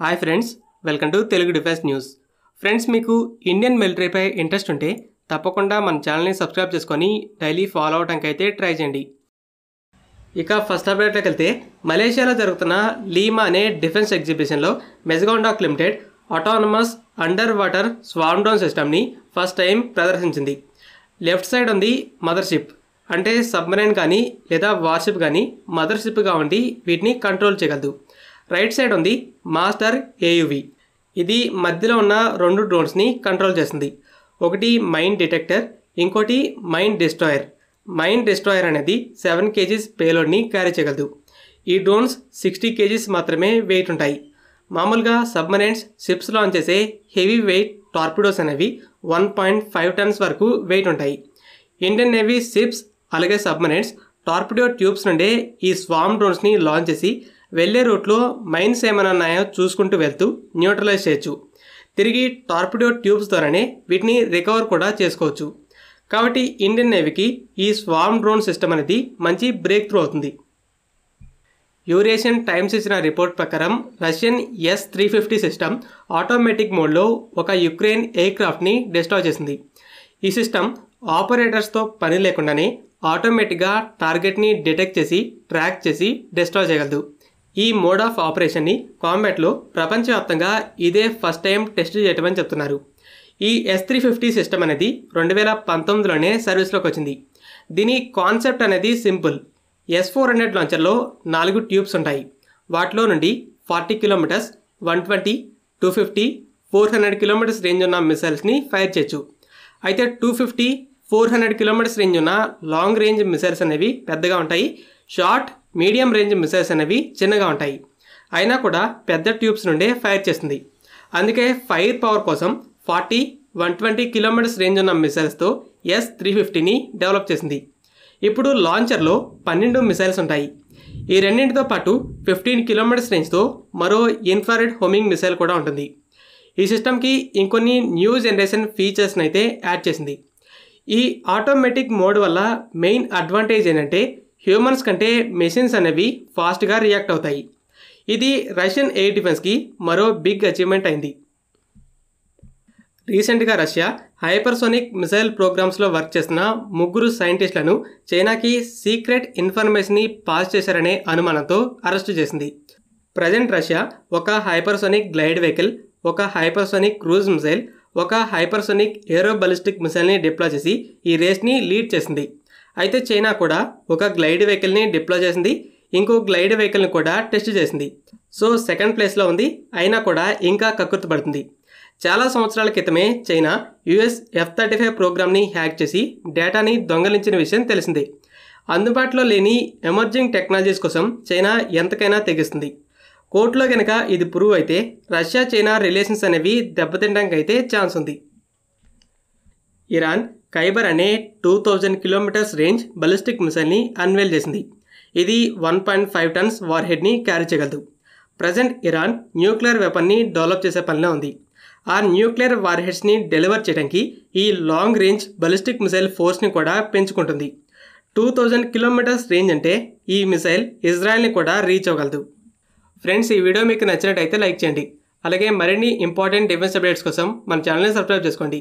hi friends welcome to Telugu defence news friends మీకు Indian మిలిటరీపై interest ఉంటే తప్పకుండా మన ఛానల్ని సబ్స్క్రైబ్ చేసుకొని డైలీ ఫాలో అవడానికి అయితే ట్రై చేయండి ఇక ఫస్ట్ అప్డేట్లోకి వెళ్తే మలేషియాలో జరుగుతున్న లీమా అనే డిఫెన్స్ ఎగ్జిబిషన్లో Mazagon dock limited autonomous under water swarm drone సిస్టమ్ని ఫస్ట్ టైం ప్రదర్శించింది లెఫ్ట్ సైడ్ ఉంది మదర్షిప్ అంటే సబ్మరైన్ కానీ లేదా వార్షిప్ కానీ మదర్షిప్గా ఉండి వీటిని కంట్రోల్ చేయగలదు రైట్ సైడ్ ఉంది మాస్టర్ ఏయువి ఇది మధ్యలో ఉన్న రెండు డ్రోన్స్ని కంట్రోల్ చేస్తుంది ఒకటి మైన్ డిటెక్టర్ ఇంకోటి మైన్ డిస్ట్రాయర్ మైన్ డిస్ట్రాయర్ అనేది సెవెన్ కేజీస్ పేలోడ్ని క్యారీ చేయగలదు ఈ డ్రోన్స్ సిక్స్టీ కేజీస్ మాత్రమే వెయిట్ ఉంటాయి మామూలుగా సబ్మరైన్స్ షిప్స్ లాంచ్ చేసే హెవీ వెయిట్ టార్పిడోస్ అనేవి వన్ పాయింట్ ఫైవ్ టన్స్ వరకు వెయిట్ ఉంటాయి ఇండియన్ నేవీ షిప్స్ అలాగే సబ్మరైన్స్ టార్పిడో ట్యూబ్స్ నుండే ఈ స్వామ్ డ్రోన్స్ని లాంచ్ చేసి వెళ్ళే రూట్లో మైన్స్ ఏమైనా ఉన్నాయో చూసుకుంటూ వెళ్తూ న్యూట్రలైజ్ చేయొచ్చు తిరిగి టార్పిడో ట్యూబ్స్ ద్వారానే వీటిని రికవర్ కూడా చేసుకోవచ్చు కాబట్టి ఇండియన్ నేవీకి ఈ స్వామ్ డ్రోన్ సిస్టమ్ అనేది మంచి బ్రేక్ త్రూ అవుతుంది యూరేషియన్ టైమ్స్ ఇచ్చిన రిపోర్ట్ ప్రకారం Russian S three fifty system automatic మోడ్లో ఒక యుక్రెయిన్ ఎయిర్క్రాఫ్ట్ని డిస్ట్రాయ్ చేసింది ఈ సిస్టమ్ ఆపరేటర్స్తో పని లేకుండానే ఆటోమేటిక్గా టార్గెట్ని డిటెక్ట్ చేసి ట్రాక్ చేసి డిస్ట్రాయ్ చేయగలదు ఈ మోడ్ ఆఫ్ ఆపరేషన్ని కాంబాట్లో ప్రపంచవ్యాప్తంగా ఇదే ఫస్ట్ టైం టెస్ట్ చేయటమని చెప్తున్నారు ఈ ఎస్ త్రీ ఫిఫ్టీ సిస్టమ్ అనేది రెండు వేల పంతొమ్మిదిలోనే సర్వీస్లోకి వచ్చింది దీని కాన్సెప్ట్ అనేది సింపుల్ ఎస్ ఫోర్ హండ్రెడ్ లాంచర్లో నాలుగు ట్యూబ్స్ ఉంటాయి వాటిలో నుండి forty kilometres one twenty two fifty four hundred kilometres range ఉన్న మిసైల్స్ని ఫైర్ చేయొచ్చు అయితే two fifty four hundred kilometres range ఉన్న లాంగ్ రేంజ్ మిసైల్స్ అనేవి పెద్దగా ఉంటాయి షార్ట్ మీడియం రేంజ్ మిసైల్స్ అనేవి చిన్నగా ఉంటాయి అయినా కూడా పెద్ద ట్యూబ్స్ నుండే ఫైర్ చేస్తుంది అందుకే ఫైర్ పవర్ కోసం forty one twenty kilometres range ఉన్న మిసైల్స్తో ఎస్ త్రీ ఫిఫ్టీని డెవలప్ చేసింది ఇప్పుడు లాంచర్లో పన్నెండు మిసైల్స్ ఉంటాయి ఈ రెండింటితో పాటు ఫిఫ్టీన్ కిలోమీటర్స్ రేంజ్తో మరో ఇన్ఫ్రారెడ్ హోమింగ్ మిసైల్ కూడా ఉంటుంది ఈ సిస్టమ్కి ఇంకొన్ని న్యూ జనరేషన్ ఫీచర్స్ని అయితే యాడ్ చేసింది ఈ ఆటోమేటిక్ మోడ్ వల్ల మెయిన్ అడ్వాంటేజ్ ఏంటంటే హ్యూమన్స్ కంటే మెషిన్స్ అనేవి ఫాస్ట్గా రియాక్ట్ అవుతాయి ఇది రష్యన్ ఎయిర్ డిఫెన్స్కి మరో బిగ్ అచీవ్మెంట్ అయింది రీసెంట్గా రష్యా హైపర్సోనిక్ మిసైల్ ప్రోగ్రామ్స్లో వర్క్ చేసిన ముగ్గురు సైంటిస్టులను చైనాకి సీక్రెట్ ఇన్ఫర్మేషన్ని పాస్ చేశారనే అనుమానంతో అరెస్టు చేసింది ప్రజెంట్ రష్యా ఒక హైపర్సోనిక్ గ్లైడ్ వెహికల్ ఒక హైపర్సోనిక్ క్రూజ్ మిసైల్ ఒక హైపర్సోనిక్ ఏరోబలిస్టిక్ మిసైల్ని డిప్లాయ్ చేసి ఈ రేస్ని లీడ్ చేసింది అయితే చైనా కూడా ఒక గ్లైడ్ వెహికల్ని డిప్లో చేసింది ఇంకో గ్లైడ్ వెహికల్ని కూడా టెస్ట్ చేసింది సో సెకండ్ ప్లేస్లో ఉంది అయినా కూడా ఇంకా కక్కుర్తపడుతుంది చాలా సంవత్సరాల క్రితమే China US F thirty five ప్రోగ్రామ్ని హ్యాక్ చేసి డేటాని దొంగలించిన విషయం తెలిసింది అందుబాటులో లేని ఎమర్జింగ్ టెక్నాలజీస్ కోసం చైనా ఎంతకైనా తెగిస్తుంది కోర్టులో కనుక ఇది ప్రూవ్ అయితే రష్యా చైనా రిలేషన్స్ అనేవి దెబ్బతినడానికి అయితే ఛాన్స్ ఉంది ఇరాన్ ఖైబర్ అనే two thousand kilometres range ballistic మిసైల్ని అన్వేల్ చేసింది ఇది one point five tons war హెడ్ని క్యారీ చేయగలదు ప్రజెంట్ ఇరాన్ న్యూక్లియర్ వెపన్ని డెవలప్ చేసే పనిలో ఉంది ఆ న్యూక్లియర్ వార్ హెడ్స్ని డెలివర్ చేయడానికి ఈ లాంగ్ రేంజ్ బలిస్టిక్ మిసైల్ ఫోర్స్ని కూడా పెంచుకుంటుంది టూ థౌజండ్ కిలోమీటర్స్ రేంజ్ అంటే ఈ మిసైల్ ఇజ్రాయెల్ని కూడా రీచ్ అవ్వగలదు ఫ్రెండ్స్ ఈ వీడియో మీకు నచ్చినట్టయితే లైక్ చేయండి అలాగే మరిన్ని ఇంపార్టెంట్ డిఫెన్స్ అప్డేట్స్ కోసం మన ఛానల్ని సబ్స్క్రైబ్ చేసుకోండి